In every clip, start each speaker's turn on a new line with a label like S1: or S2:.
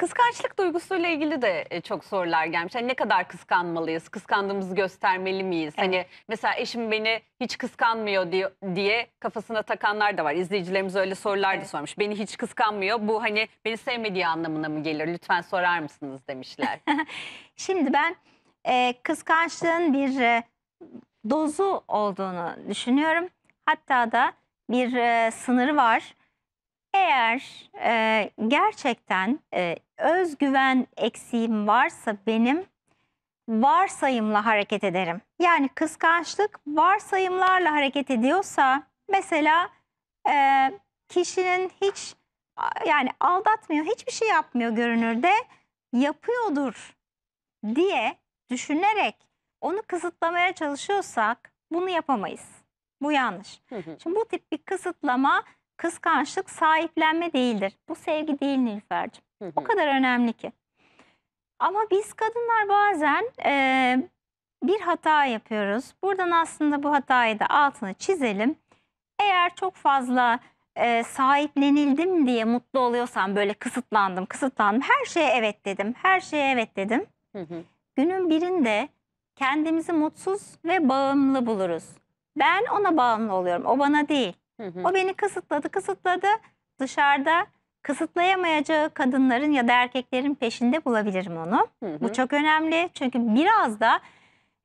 S1: Kıskançlık duygusuyla ilgili de e, çok sorular gelmiş. Hani ne kadar kıskanmalıyız? Kıskandığımızı göstermeli miyiz? Hani evet. Hani mesela eşim beni hiç kıskanmıyor diye, diye kafasına takanlar da var. İzleyicilerimiz öyle sorular evet. da sormuş. Beni hiç kıskanmıyor. Bu hani beni sevmediği anlamına mı gelir? Lütfen sorar mısınız demişler. Şimdi ben e, kıskançlığın bir e, dozu olduğunu düşünüyorum. Hatta da bir e, sınırı var. Eğer e, gerçekten e, özgüven eksiğim varsa benim varsayımla hareket ederim. Yani kıskançlık varsayımlarla hareket ediyorsa mesela e, kişinin hiç yani aldatmıyor, hiçbir şey yapmıyor görünürde yapıyordur diye düşünerek onu kısıtlamaya çalışıyorsak bunu yapamayız. Bu yanlış. Şimdi bu tip bir kısıtlama Kıskançlık sahiplenme değildir. Bu sevgi değil Nilüfer'cim. O kadar önemli ki. Ama biz kadınlar bazen e, bir hata yapıyoruz. Buradan aslında bu hatayı da altını çizelim. Eğer çok fazla e, sahiplenildim diye mutlu oluyorsam böyle kısıtlandım, kısıtlandım. Her şeye evet dedim, her şeye evet dedim. Günün birinde kendimizi mutsuz ve bağımlı buluruz. Ben ona bağımlı oluyorum, o bana değil. Hı hı. O beni kısıtladı, kısıtladı. Dışarıda kısıtlayamayacağı kadınların ya da erkeklerin peşinde bulabilirim onu. Hı hı. Bu çok önemli çünkü biraz da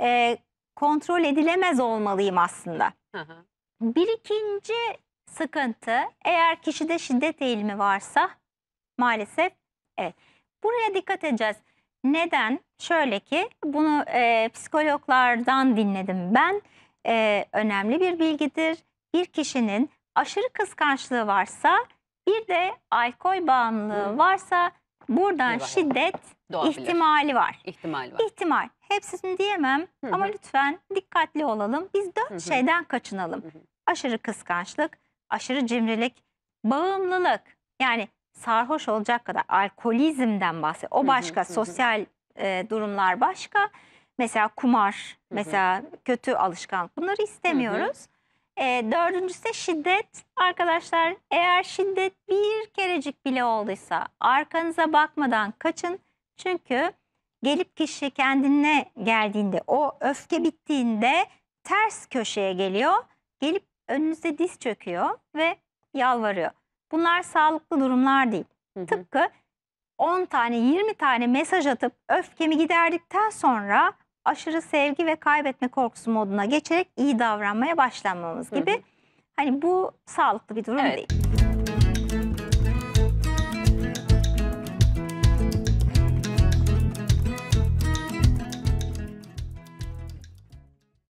S1: e, kontrol edilemez olmalıyım aslında. Hı hı. Bir ikinci sıkıntı eğer kişide şiddet eğilimi varsa maalesef evet. Buraya dikkat edeceğiz. Neden? Şöyle ki bunu e, psikologlardan dinledim ben. E, önemli bir bilgidir bir kişinin aşırı kıskançlığı varsa bir de alkol bağımlılığı Hı. varsa buradan Eyvah. şiddet Doğabilir. ihtimali var. İhtimal var. İhtimal. Hepsini diyemem Hı -hı. ama lütfen dikkatli olalım. Biz dört Hı -hı. şeyden kaçınalım. Hı -hı. Aşırı kıskançlık, aşırı cimrilik, bağımlılık. Yani sarhoş olacak kadar alkolizmden bahsediyor. O başka, Hı -hı. sosyal e, durumlar başka. Mesela kumar, Hı -hı. mesela kötü alışkanlık bunları istemiyoruz. Hı -hı. E, dördüncüsü de şiddet. Arkadaşlar eğer şiddet bir kerecik bile olduysa arkanıza bakmadan kaçın. Çünkü gelip kişi kendine geldiğinde o öfke bittiğinde ters köşeye geliyor. Gelip önünüze diz çöküyor ve yalvarıyor. Bunlar sağlıklı durumlar değil. Hı hı. Tıpkı 10 tane 20 tane mesaj atıp öfkemi giderdikten sonra aşırı sevgi ve kaybetme korkusu moduna geçerek iyi davranmaya başlanmamız gibi. Hı hı. Hani bu sağlıklı bir durum evet. değil.